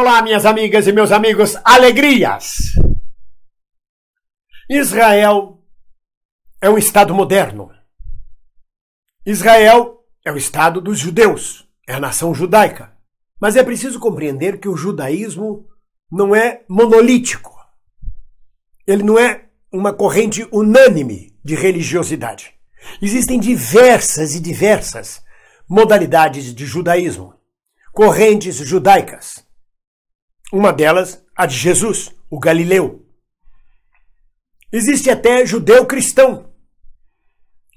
Olá, minhas amigas e meus amigos, alegrias! Israel é um Estado moderno. Israel é o Estado dos judeus, é a nação judaica. Mas é preciso compreender que o judaísmo não é monolítico. Ele não é uma corrente unânime de religiosidade. Existem diversas e diversas modalidades de judaísmo, correntes judaicas uma delas, a de Jesus, o Galileu. Existe até judeu cristão.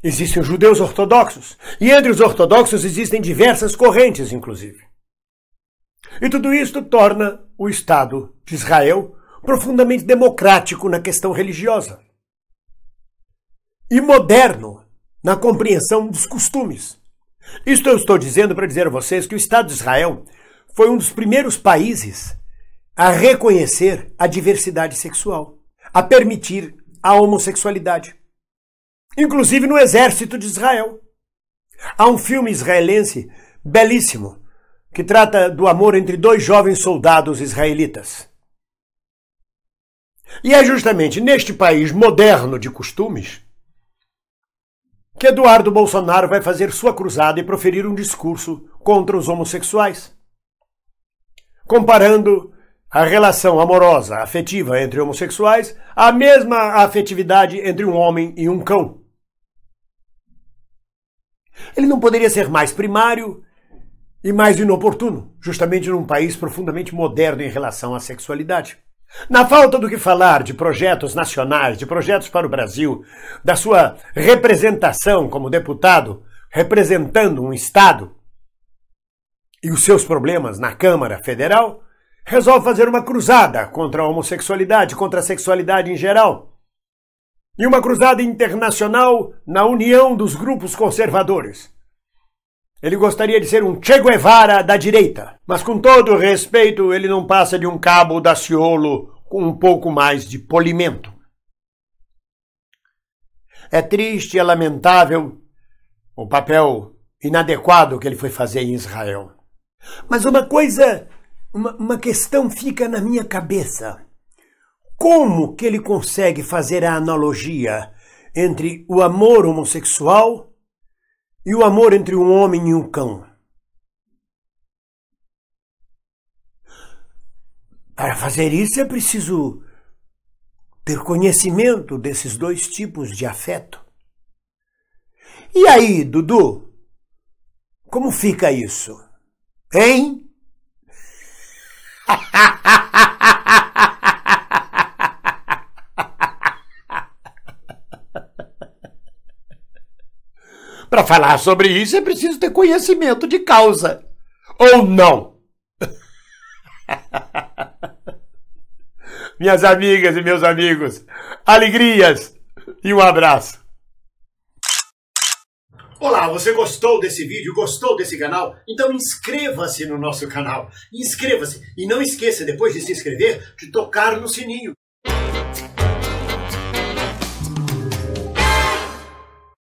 Existem judeus ortodoxos. E entre os ortodoxos existem diversas correntes, inclusive. E tudo isto torna o Estado de Israel profundamente democrático na questão religiosa e moderno na compreensão dos costumes. Isto eu estou dizendo para dizer a vocês que o Estado de Israel foi um dos primeiros países a reconhecer a diversidade sexual, a permitir a homossexualidade. Inclusive no exército de Israel. Há um filme israelense belíssimo que trata do amor entre dois jovens soldados israelitas. E é justamente neste país moderno de costumes que Eduardo Bolsonaro vai fazer sua cruzada e proferir um discurso contra os homossexuais, comparando a relação amorosa, afetiva entre homossexuais, a mesma afetividade entre um homem e um cão. Ele não poderia ser mais primário e mais inoportuno, justamente num país profundamente moderno em relação à sexualidade. Na falta do que falar de projetos nacionais, de projetos para o Brasil, da sua representação como deputado, representando um Estado, e os seus problemas na Câmara Federal, resolve fazer uma cruzada contra a homossexualidade, contra a sexualidade em geral. E uma cruzada internacional na união dos grupos conservadores. Ele gostaria de ser um Che Guevara da direita, mas com todo respeito, ele não passa de um cabo da ciolo com um pouco mais de polimento. É triste e é lamentável o papel inadequado que ele foi fazer em Israel. Mas uma coisa uma, uma questão fica na minha cabeça. Como que ele consegue fazer a analogia entre o amor homossexual e o amor entre um homem e um cão? Para fazer isso é preciso ter conhecimento desses dois tipos de afeto. E aí, Dudu? Como fica isso? Hein? Para falar sobre isso é preciso ter conhecimento de causa. Ou não. Minhas amigas e meus amigos, alegrias e um abraço. Olá, você gostou desse vídeo? Gostou desse canal? Então inscreva-se no nosso canal. Inscreva-se e não esqueça depois de se inscrever de tocar no sininho.